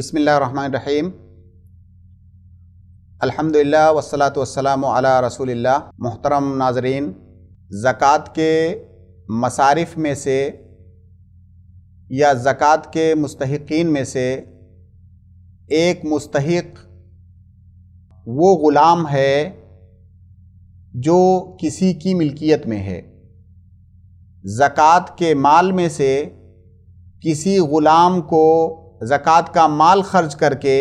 बसमीम अल्हम्दुलिल्लाह वसलात वसलाम अला रसूलिल्लाह मोहतरम नाजरीन ज़क़़त के मसारिफ़ में से या ज़क़़त के मुस्तकिन में से एक मुस्तक वो ग़ुलाम है जो किसी की मिल्कियत में है ज़क़़त के माल में से किसी ग़ुलाम को ज़क़़त का माल खर्च करके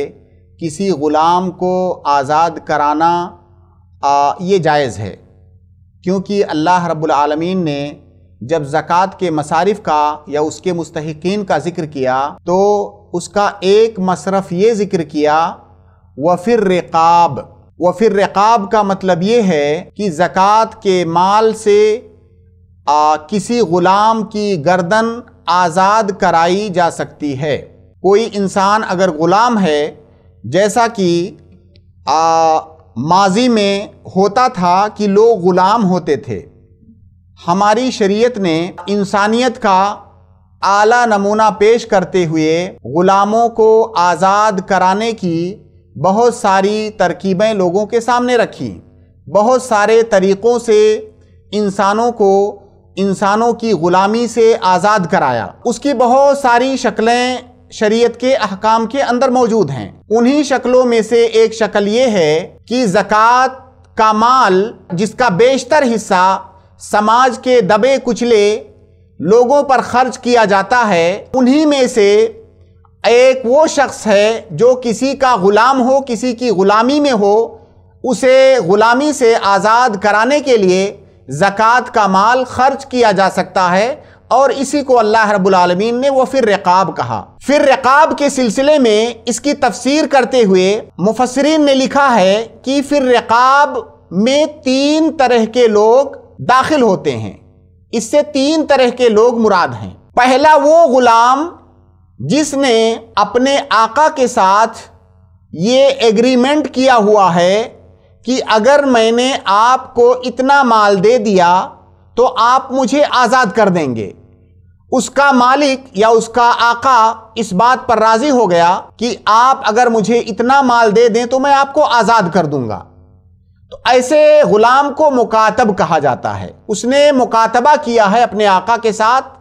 किसी ग़ुलाम को आज़ाद कराना आ, ये जायज़ है क्योंकि अल्लाह रब्बुल आलमीन ने जब ज़क़़त के मसारिफ़ का या उसके मुस्तकिन का ज़िक्र किया तो उसका एक मसरफ़ ये ज़िक्र किया व फिर वफिर व फिर का मतलब ये है कि ज़क़़त के माल से आ, किसी ग़ुलाम की गर्दन आज़ाद कराई जा सकती है कोई इंसान अगर ग़ुलाम है जैसा कि आ, माजी में होता था कि लोग ग़ुलाम होते थे हमारी शरीयत ने इंसानियत का आला नमूना पेश करते हुए ग़ुलामों को आज़ाद कराने की बहुत सारी तरकीबें लोगों के सामने रखी बहुत सारे तरीक़ों से इंसानों को इंसानों की ग़ुलामी से आज़ाद कराया उसकी बहुत सारी शक्लें शरीयत के अहकाम के अंदर मौजूद हैं उन्हीं शक्लों में से एक शक्ल ये है कि ज़क़़त का माल जिसका बेशतर हिस्सा समाज के दबे कुचले लोगों पर खर्च किया जाता है उन्हीं में से एक वो शख्स है जो किसी का ग़ुलाम हो किसी की ग़ुलामी में हो उसे ग़ुलामी से आज़ाद कराने के लिए ज़क़़त का माल खर्च किया जा सकता है और इसी को अल्लाह रबालमीन ने वो फिर रकाब कहा फिर रकाब के सिलसिले में इसकी तफसीर करते हुए मुफसरीन ने लिखा है कि फिर रकाब में तीन तरह के लोग दाखिल होते हैं इससे तीन तरह के लोग मुराद हैं पहला वो गुलाम जिसने अपने आका के साथ ये एग्रीमेंट किया हुआ है कि अगर मैंने आपको इतना माल दे दिया तो आप मुझे आज़ाद कर देंगे उसका मालिक या उसका आका इस बात पर राजी हो गया कि आप अगर मुझे इतना माल दे दें तो मैं आपको आज़ाद कर दूंगा तो ऐसे गुलाम को मुकातब कहा जाता है उसने मुकातबा किया है अपने आका के साथ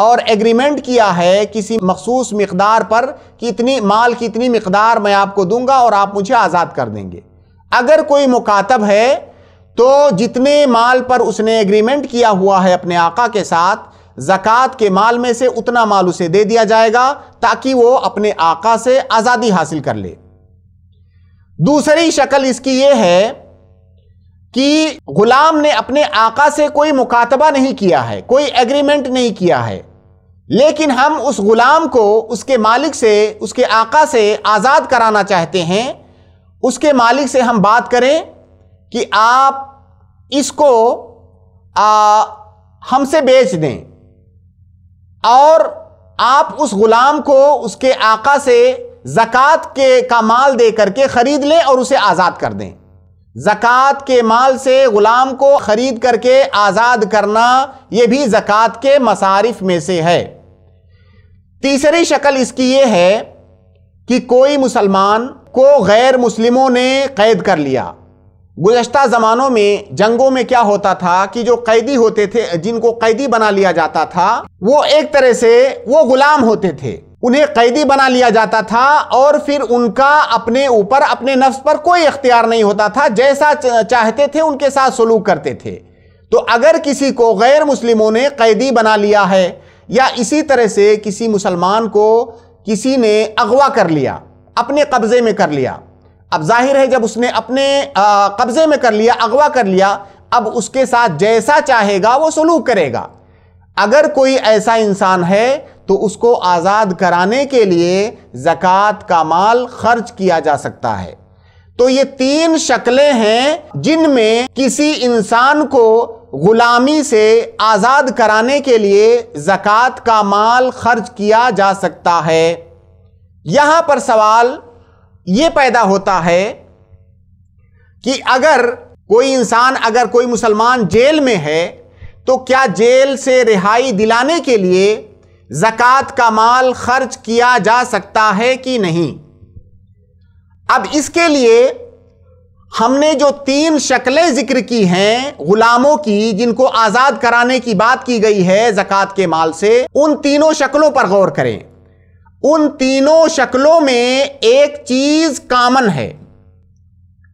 और एग्रीमेंट किया है किसी मखसूस मकदार पर कि इतनी माल की इतनी मकदार मैं आपको दूंगा और आप मुझे आज़ाद कर देंगे अगर कोई मुकातब है तो जितने माल पर उसने एग्रीमेंट किया हुआ है अपने आका के साथ ज़क़़त के माल में से उतना माल उसे दे दिया जाएगा ताकि वो अपने आका से आज़ादी हासिल कर ले दूसरी शक्ल इसकी ये है कि गुलाम ने अपने आका से कोई मुकातबा नहीं किया है कोई एग्रीमेंट नहीं किया है लेकिन हम उस गुलाम को उसके मालिक से उसके आका से आज़ाद कराना चाहते हैं उसके मालिक से हम बात करें कि आप इसको आ, हमसे बेच दें और आप उस गुलाम को उसके आका से जक़ात के का माल दे करके ख़रीद लें और उसे आज़ाद कर दें ज़क़़त के माल से ग़ुलाम को ख़रीद करके आज़ाद करना यह भी ज़क़़त के मसारिफ में से है तीसरी शक्ल इसकी ये है कि कोई मुसलमान को गैर मुस्लिमों ने क़ैद कर लिया गुजशत ज़मानों में जंगों में क्या होता था कि जो कैदी होते थे जिनको कैदी बना लिया जाता था वो एक तरह से वो गुलाम होते थे उन्हें कैदी बना लिया जाता था और फिर उनका अपने ऊपर अपने नफ्स पर कोई अख्तियार नहीं होता था जैसा चाहते थे उनके साथ सलूक करते थे तो अगर किसी को गैर मुस्लिमों ने कैदी बना लिया है या इसी तरह से किसी मुसलमान को किसी ने अगवा कर लिया अपने कब्ज़े में कर लिया अब जाहिर है जब उसने अपने कब्ज़े में कर लिया अगवा कर लिया अब उसके साथ जैसा चाहेगा वो सलूक करेगा अगर कोई ऐसा इंसान है तो उसको आज़ाद कराने के लिए ज़क़़त का माल खर्च किया जा सकता है तो ये तीन शक्लें हैं जिनमें किसी इंसान को गुलामी से आज़ाद कराने के लिए ज़क़़त का माल खर्च किया जा सकता है यहाँ पर सवाल यह पैदा होता है कि अगर कोई इंसान अगर कोई मुसलमान जेल में है तो क्या जेल से रिहाई दिलाने के लिए जकवात का माल खर्च किया जा सकता है कि नहीं अब इसके लिए हमने जो तीन शक्लें जिक्र की हैं गुलामों की जिनको आज़ाद कराने की बात की गई है जकवात के माल से उन तीनों शक्लों पर गौर करें उन तीनों शक्लों में एक चीज कामन है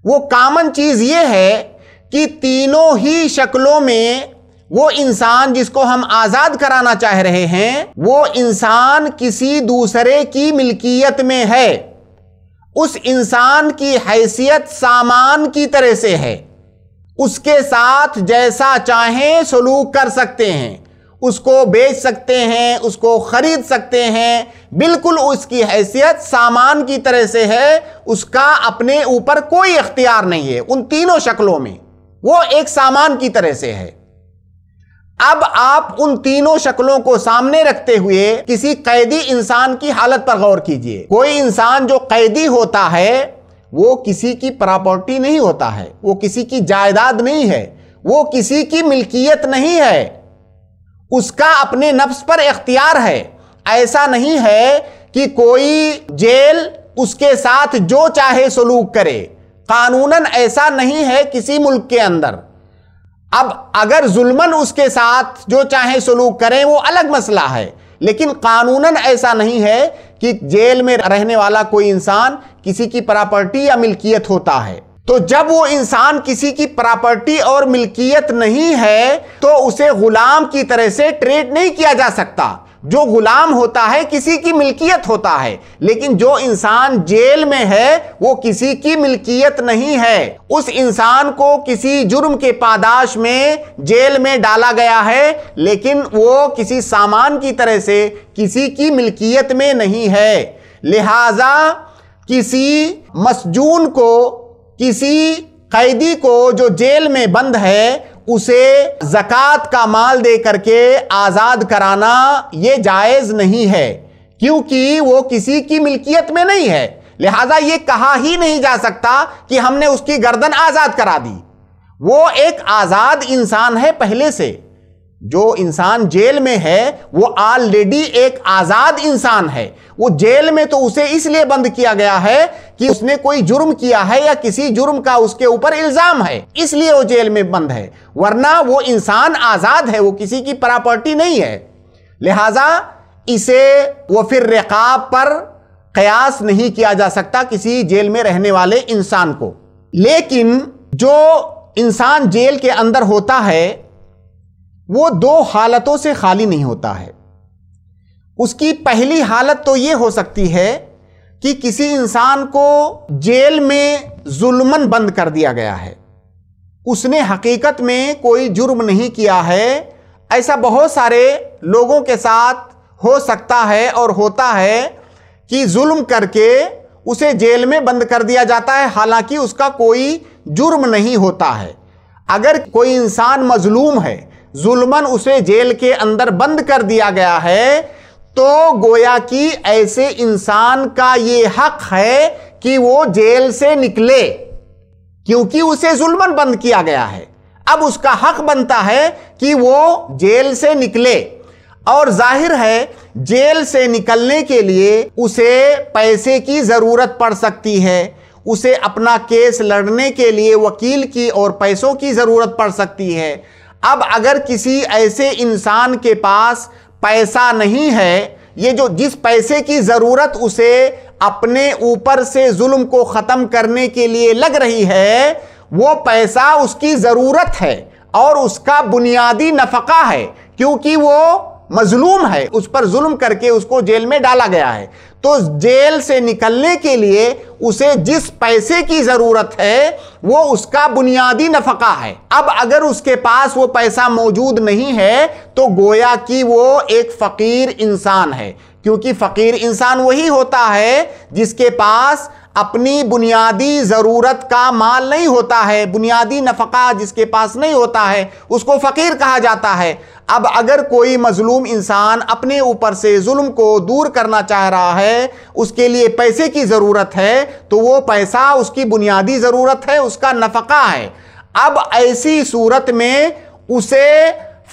वो कामन चीज ये है कि तीनों ही शक्लों में वो इंसान जिसको हम आज़ाद कराना चाह रहे हैं वो इंसान किसी दूसरे की मिल्कियत में है उस इंसान की हैसियत सामान की तरह से है उसके साथ जैसा चाहें सलूक कर सकते हैं उसको बेच सकते हैं उसको ख़रीद सकते हैं बिल्कुल उसकी हैसियत सामान की तरह से है उसका अपने ऊपर कोई अख्तियार नहीं है उन तीनों शक्लों में वो एक सामान की तरह से है अब आप उन तीनों शक्लों को सामने रखते हुए किसी कैदी इंसान की हालत पर गौर कीजिए कोई इंसान जो कैदी होता है वो किसी की प्रॉपर्टी नहीं होता है वो किसी की जायदाद नहीं है वो किसी की मिल्कियत नहीं है उसका अपने नफ्स पर इख्तियार है ऐसा नहीं है कि कोई जेल उसके साथ जो चाहे सलूक करे कानूनन ऐसा नहीं है किसी मुल्क के अंदर अब अगर जुल्मन उसके साथ जो चाहे सलूक करें वो अलग मसला है लेकिन कानूनन ऐसा नहीं है कि जेल में रहने वाला कोई इंसान किसी की प्रॉपर्टी या मिल्कियत होता है तो जब वो इंसान किसी की प्रॉपर्टी और मिल्कियत नहीं है तो उसे गुलाम की तरह से ट्रेड नहीं किया जा सकता जो गुलाम होता है किसी की मिल्कियत होता है लेकिन जो इंसान जेल में है वो किसी की मिल्कियत नहीं है उस इंसान को किसी जुर्म के पादाश में जेल में डाला गया है लेकिन वो किसी सामान की तरह से किसी की मिल्कियत में नहीं है लिहाजा किसी मसजून को किसी कैदी को जो जेल में बंद है उसे जक़ात का माल दे करके आज़ाद कराना ये जायज़ नहीं है क्योंकि वो किसी की मिल्कियत में नहीं है लिहाजा ये कहा ही नहीं जा सकता कि हमने उसकी गर्दन आज़ाद करा दी वो एक आज़ाद इंसान है पहले से जो इंसान जेल में है वो ऑलरेडी एक आज़ाद इंसान है वो जेल में तो उसे इसलिए बंद किया गया है कि उसने कोई जुर्म किया है या किसी जुर्म का उसके ऊपर इल्ज़ाम है इसलिए वो जेल में बंद है वरना वो इंसान आज़ाद है वो किसी की प्रॉपर्टी नहीं है लिहाजा इसे वो फिर रकाब पर कयास नहीं किया जा सकता किसी जेल में रहने वाले इंसान को लेकिन जो इंसान जेल के अंदर होता है वो दो हालतों से खाली नहीं होता है उसकी पहली हालत तो ये हो सकती है कि किसी इंसान को जेल में जुल्मन बंद कर दिया गया है उसने हकीकत में कोई जुर्म नहीं किया है ऐसा बहुत सारे लोगों के साथ हो सकता है और होता है कि जुल्म करके उसे जेल में बंद कर दिया जाता है हालांकि उसका कोई जुर्म नहीं होता है अगर कोई इंसान मजलूम है जुल्मन उसे जेल के अंदर बंद कर दिया गया है तो गोया कि ऐसे इंसान का ये हक है कि वो जेल से निकले क्योंकि उसे जुल्मन बंद किया गया है अब उसका हक बनता है कि वो जेल से निकले और जाहिर है जेल से निकलने के लिए उसे पैसे की ज़रूरत पड़ सकती है उसे अपना केस लड़ने के लिए वकील की और पैसों की ज़रूरत पड़ सकती है अब अगर किसी ऐसे इंसान के पास पैसा नहीं है ये जो जिस पैसे की ज़रूरत उसे अपने ऊपर से जुल्म को ख़त्म करने के लिए लग रही है वो पैसा उसकी ज़रूरत है और उसका बुनियादी नफका है क्योंकि वो मजलूम है उस पर जुल्म करके उसको जेल में डाला गया है तो जेल से निकलने के लिए उसे जिस पैसे की ज़रूरत है वो उसका बुनियादी नफका है अब अगर उसके पास वो पैसा मौजूद नहीं है तो गोया कि वो एक फ़कीर इंसान है क्योंकि फ़कीर इंसान वही होता है जिसके पास अपनी बुनियादी ज़रूरत का माल नहीं होता है बुनियादी नफका जिसके पास नहीं होता है उसको फ़कीर कहा जाता है अब अगर कोई मजलूम इंसान अपने ऊपर से जुल्म को दूर करना चाह रहा है उसके लिए पैसे की ज़रूरत है तो वो पैसा उसकी बुनियादी ज़रूरत है उसका नफका है अब ऐसी सूरत में उसे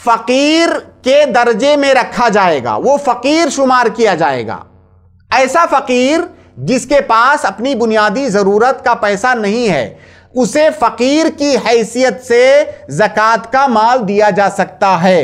फ़कीर के दर्जे में रखा जाएगा वो फ़कीर शुमार किया जाएगा ऐसा फ़कीर जिसके पास अपनी बुनियादी ज़रूरत का पैसा नहीं है उसे फ़कीर की हैसियत से ज़क़़त का माल दिया जा सकता है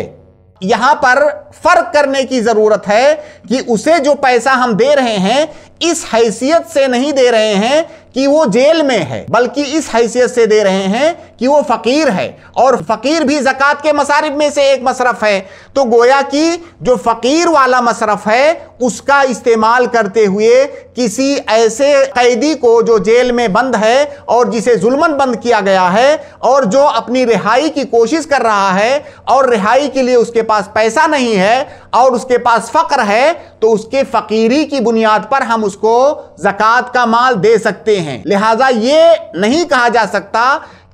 यहां पर फर्क करने की जरूरत है कि उसे जो पैसा हम दे रहे हैं इस हैसियत से नहीं दे रहे हैं कि वो जेल में है बल्कि इस हैसियत से दे रहे हैं कि वो फकीर है और फकीर भी जक़ात के मसारिफ में से एक मसरफ है तो गोया कि जो फकीर वाला मसरफ है उसका इस्तेमाल करते हुए किसी ऐसे कैदी को जो जेल में बंद है और जिसे जुल्मन बंद किया गया है और जो अपनी रिहाई की कोशिश कर रहा है और रिहाई के लिए उसके पास पैसा नहीं है और उसके पास फ़क्र है तो उसके फ़कीरी की बुनियाद पर हम उसको ज़क़़त का माल दे सकते हैं लिहाजा ये नहीं कहा जा सकता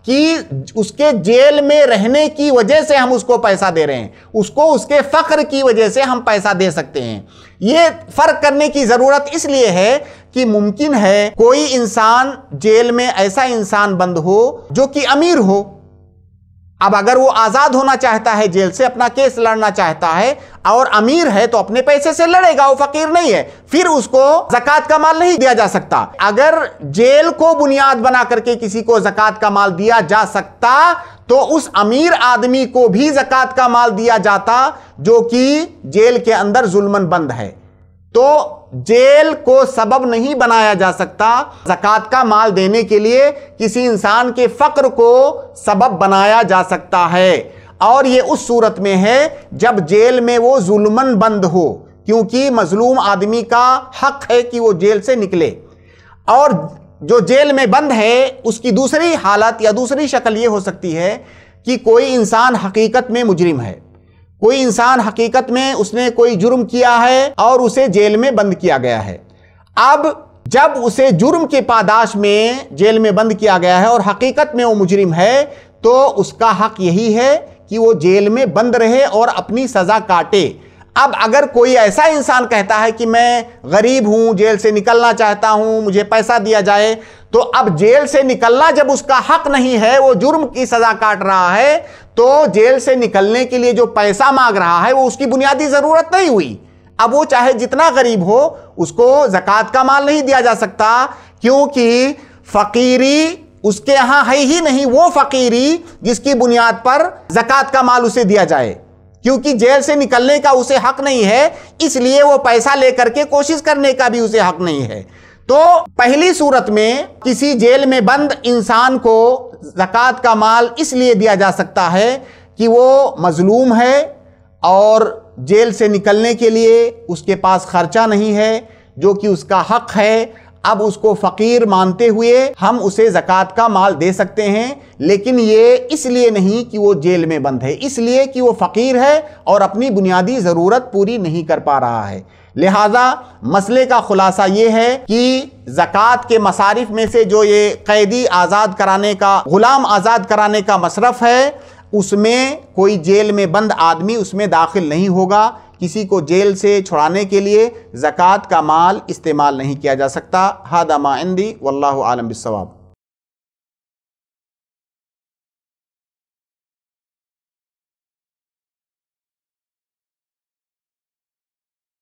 कि उसके जेल में रहने की वजह से हम उसको पैसा दे रहे हैं उसको उसके फ़ख्र की वजह से हम पैसा दे सकते हैं ये फ़र्क करने की ज़रूरत इसलिए है कि मुमकिन है कोई इंसान जेल में ऐसा इंसान बंद हो जो कि अमीर हो अब अगर वो आज़ाद होना चाहता है जेल से अपना केस लड़ना चाहता है और अमीर है तो अपने पैसे से लड़ेगा वो फकीर नहीं है फिर उसको जक़ात का माल नहीं दिया जा सकता अगर जेल को बुनियाद बना करके किसी को जक़ात का माल दिया जा सकता तो उस अमीर आदमी को भी जक़ात का माल दिया जाता जो कि जेल के अंदर जुल्मन बंद है तो जेल को सबब नहीं बनाया जा सकता जकत का माल देने के लिए किसी इंसान के फ़क्र को सबब बनाया जा सकता है और ये उस सूरत में है जब जेल में वो जुल्मन बंद हो क्योंकि मजलूम आदमी का हक है कि वो जेल से निकले और जो जेल में बंद है उसकी दूसरी हालत या दूसरी शक्ल ये हो सकती है कि कोई इंसान हकीकत में मुजरिम है कोई इंसान हकीकत में उसने कोई जुर्म किया है और उसे जेल में बंद किया गया है अब जब उसे जुर्म के पादाश में जेल में बंद किया गया है और हकीकत में वो मुजरिम है तो उसका हक यही है कि वो जेल में बंद रहे और अपनी सज़ा काटे अब अगर कोई ऐसा इंसान कहता है कि मैं गरीब हूं जेल से निकलना चाहता हूं मुझे पैसा दिया जाए तो अब जेल से निकलना जब उसका हक नहीं है वो जुर्म की सजा काट रहा है तो जेल से निकलने के लिए जो पैसा मांग रहा है वो उसकी बुनियादी ज़रूरत नहीं हुई अब वो चाहे जितना गरीब हो उसको जक़ात का माल नहीं दिया जा सकता क्योंकि फ़कीरी उसके यहाँ है ही नहीं वो फ़कीरी जिसकी बुनियाद पर जक़ात का माल उसे दिया जाए क्योंकि जेल से निकलने का उसे हक नहीं है इसलिए वो पैसा लेकर के कोशिश करने का भी उसे हक नहीं है तो पहली सूरत में किसी जेल में बंद इंसान को जक़ात का माल इसलिए दिया जा सकता है कि वो मजलूम है और जेल से निकलने के लिए उसके पास ख़र्चा नहीं है जो कि उसका हक है अब उसको फ़कीर मानते हुए हम उसे ज़क़़त का माल दे सकते हैं लेकिन ये इसलिए नहीं कि वो जेल में बंद है इसलिए कि वो फ़कीर है और अपनी बुनियादी ज़रूरत पूरी नहीं कर पा रहा है लिहाजा मसले का खुलासा ये है कि जकवात के मसारिफ में से जो ये कैदी आज़ाद कराने का ग़ुलाम आज़ाद कराने का मशरफ़ है उसमें कोई जेल में बंद आदमी उसमें दाखिल नहीं होगा किसी को जेल से छुड़ाने के लिए ज़क़़त का माल इस्तेमाल नहीं किया जा सकता हादा माइंदी आलम बिसवाब